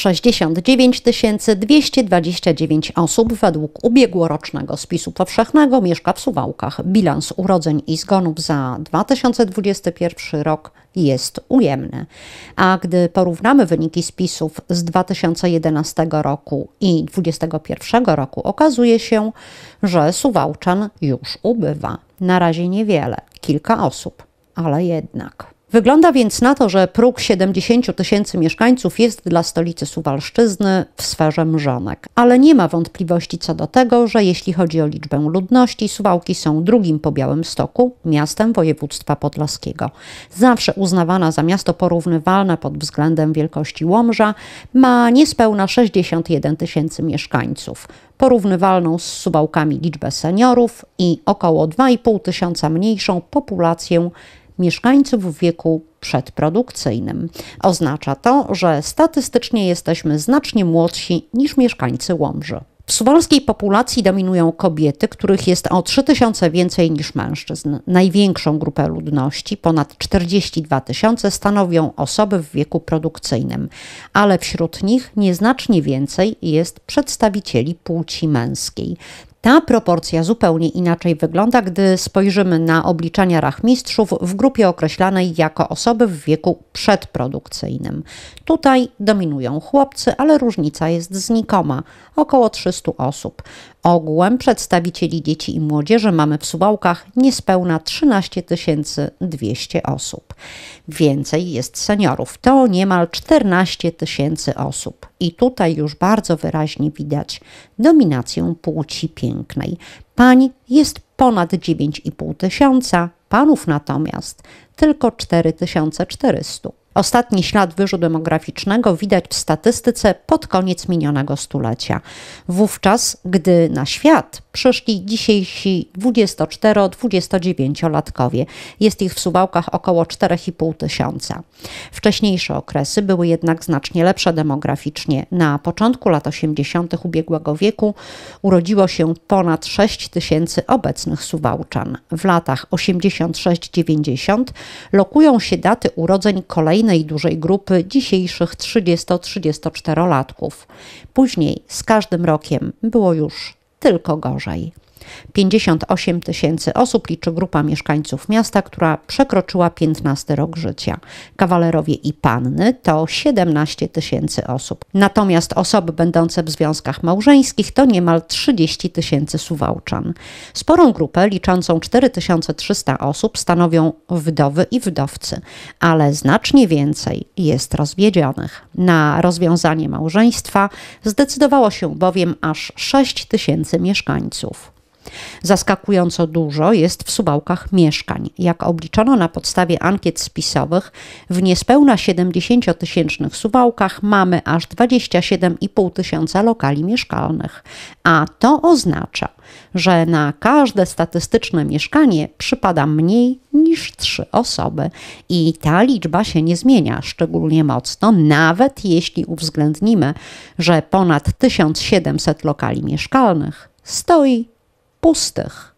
69 229 osób według ubiegłorocznego spisu powszechnego mieszka w Suwałkach. Bilans urodzeń i zgonów za 2021 rok jest ujemny. A gdy porównamy wyniki spisów z 2011 roku i 2021 roku, okazuje się, że Suwałczan już ubywa. Na razie niewiele, kilka osób, ale jednak. Wygląda więc na to, że próg 70 tysięcy mieszkańców jest dla stolicy Suwalszczyzny w sferze mrzonek, ale nie ma wątpliwości co do tego, że jeśli chodzi o liczbę ludności, Suwałki są drugim po Białym Stoku miastem województwa podlaskiego. Zawsze uznawana za miasto porównywalne pod względem wielkości Łomża, ma niespełna 61 tysięcy mieszkańców porównywalną z Suwałkami liczbę seniorów i około 2,5 tysiąca mniejszą populację mieszkańców w wieku przedprodukcyjnym. Oznacza to, że statystycznie jesteśmy znacznie młodsi niż mieszkańcy Łomży. W suwalskiej populacji dominują kobiety, których jest o 3000 więcej niż mężczyzn. Największą grupę ludności, ponad 42 tysiące, stanowią osoby w wieku produkcyjnym, ale wśród nich nieznacznie więcej jest przedstawicieli płci męskiej. Ta proporcja zupełnie inaczej wygląda, gdy spojrzymy na obliczania rachmistrzów w grupie określanej jako osoby w wieku przedprodukcyjnym. Tutaj dominują chłopcy, ale różnica jest znikoma około 300 osób. Ogółem przedstawicieli dzieci i młodzieży mamy w Suwałkach niespełna 13 200 osób. Więcej jest seniorów, to niemal 14 000 osób. I tutaj już bardzo wyraźnie widać dominację płci 5 pięknej. Pań jest ponad 9,5 tysiąca, panów natomiast tylko 4400. Ostatni ślad wyżu demograficznego widać w statystyce pod koniec minionego stulecia. Wówczas, gdy na świat przyszli dzisiejsi 24-29-latkowie. Jest ich w Suwałkach około 4,5 tysiąca. Wcześniejsze okresy były jednak znacznie lepsze demograficznie. Na początku lat 80. ubiegłego wieku urodziło się ponad 6 tysięcy obecnych Suwałczan. W latach 86-90 lokują się daty urodzeń kolejnych innej dużej grupy dzisiejszych 30-34-latków. Później z każdym rokiem było już tylko gorzej. 58 tysięcy osób liczy grupa mieszkańców miasta, która przekroczyła 15 rok życia. Kawalerowie i panny to 17 tysięcy osób. Natomiast osoby będące w związkach małżeńskich to niemal 30 tysięcy suwałczan. Sporą grupę liczącą 4300 osób stanowią wdowy i wdowcy, ale znacznie więcej jest rozwiedzionych. Na rozwiązanie małżeństwa zdecydowało się bowiem aż 6 tysięcy mieszkańców. Zaskakująco dużo jest w subałkach mieszkań. Jak obliczono na podstawie ankiet spisowych, w niespełna 70-tysięcznych subałkach mamy aż 27,5 tysiąca lokali mieszkalnych, a to oznacza, że na każde statystyczne mieszkanie przypada mniej niż trzy osoby i ta liczba się nie zmienia szczególnie mocno, nawet jeśli uwzględnimy, że ponad 1700 lokali mieszkalnych stoi bekostig